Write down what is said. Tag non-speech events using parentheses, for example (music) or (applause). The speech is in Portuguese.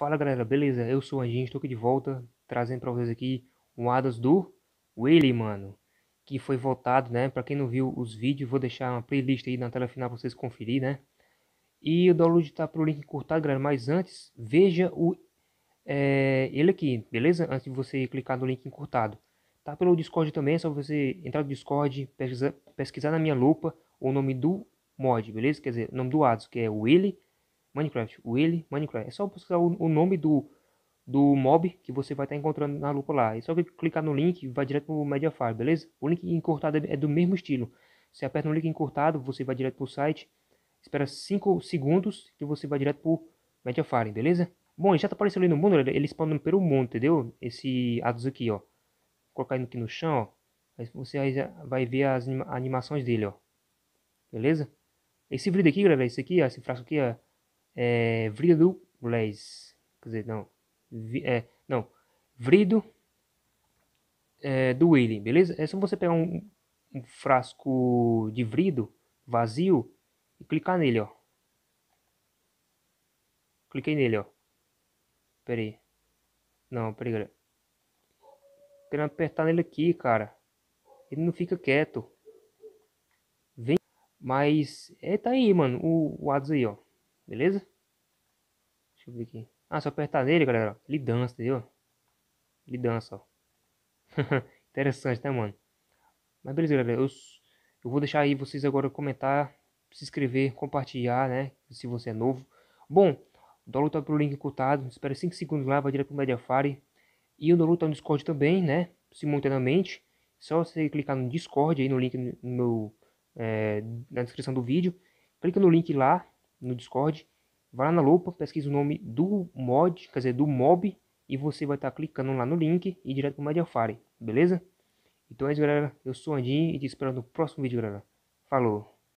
Fala galera, beleza? Eu sou o Anjinho, estou aqui de volta trazendo para vocês aqui um Adas do Willy, mano, que foi votado, né? Para quem não viu os vídeos, vou deixar uma playlist aí na tela final para vocês conferir, né? E o download tá pro link cortado, galera, mas antes, veja o é, ele aqui, beleza? Antes de você clicar no link encurtado. Tá pelo Discord também, é só você entrar no Discord, pesquisar, pesquisar na minha lupa o nome do mod, beleza? Quer dizer, o nome do Adas, que é Willy Minecraft, Willy Minecraft. É só buscar o, o nome do, do mob que você vai estar tá encontrando na lupa lá. É só clicar no link e vai direto pro Mediafire, beleza? O link encurtado é, é do mesmo estilo. Você aperta no link encurtado, você vai direto pro site. Espera 5 segundos e você vai direto pro Mediafire, beleza? Bom, já tá aparecendo ali no mundo, ele spawna pelo mundo, entendeu? Esse Atos aqui, ó. Vou colocar aqui no chão, ó. Aí você vai ver as anima animações dele, ó. Beleza? Esse vidro aqui, galera, esse aqui, ó, esse frasco aqui, ó é, vrido leis, quer dizer, não, vi, é, não, vrido é, do Willy, beleza? É só você pegar um, um frasco de vrido vazio e clicar nele, ó. Cliquei nele, ó. Pera aí. Não, peraí. galera. Querendo apertar nele aqui, cara. Ele não fica quieto. Vem. Mas, é, tá aí, mano. O, o Ads aí, ó. Beleza? Deixa eu ver aqui. Ah, se eu apertar nele, galera, ó, ele dança, entendeu? Ele dança, ó. (laughs) Interessante, né, mano? Mas beleza, galera. Eu, eu vou deixar aí vocês agora comentar, se inscrever, compartilhar, né? Se você é novo. Bom, o download tá pro link cotado. Espera 5 segundos lá, vai direto pro Mediafire. E o download tá no Discord também, né? Simultaneamente. Só você clicar no Discord aí, no link no, meu, é, na descrição do vídeo. Clica no link lá, no Discord, vai lá na lupa, pesquisa o nome do mod, quer dizer, do mob, e você vai estar tá clicando lá no link e direto para o Mediafire, beleza? Então é isso, galera. Eu sou o Andinho e te espero no próximo vídeo, galera. Falou!